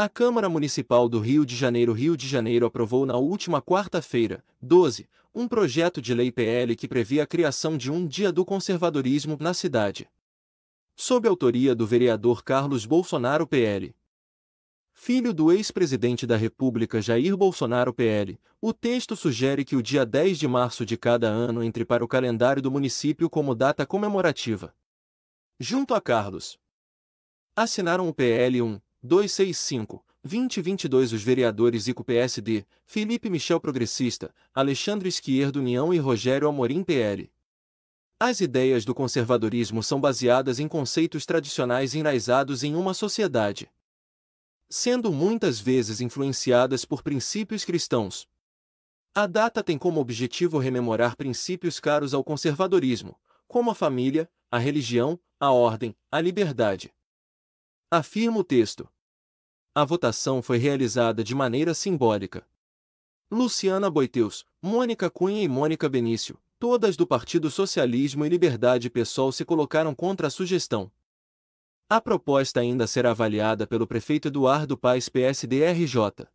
A Câmara Municipal do Rio de Janeiro Rio de Janeiro aprovou na última quarta-feira, 12, um projeto de lei PL que previa a criação de um Dia do Conservadorismo na cidade. Sob autoria do vereador Carlos Bolsonaro PL. Filho do ex-presidente da República Jair Bolsonaro PL, o texto sugere que o dia 10 de março de cada ano entre para o calendário do município como data comemorativa. Junto a Carlos, assinaram o PL 1, 265, 2022 Os vereadores ICO PSD, Felipe Michel Progressista, Alexandre Esquierdo União e Rogério Amorim PL. As ideias do conservadorismo são baseadas em conceitos tradicionais enraizados em uma sociedade, sendo muitas vezes influenciadas por princípios cristãos. A data tem como objetivo rememorar princípios caros ao conservadorismo, como a família, a religião, a ordem, a liberdade. Afirma o texto. A votação foi realizada de maneira simbólica. Luciana Boiteus, Mônica Cunha e Mônica Benício, todas do Partido Socialismo e Liberdade Pessoal se colocaram contra a sugestão. A proposta ainda será avaliada pelo prefeito Eduardo Paes PSDRJ.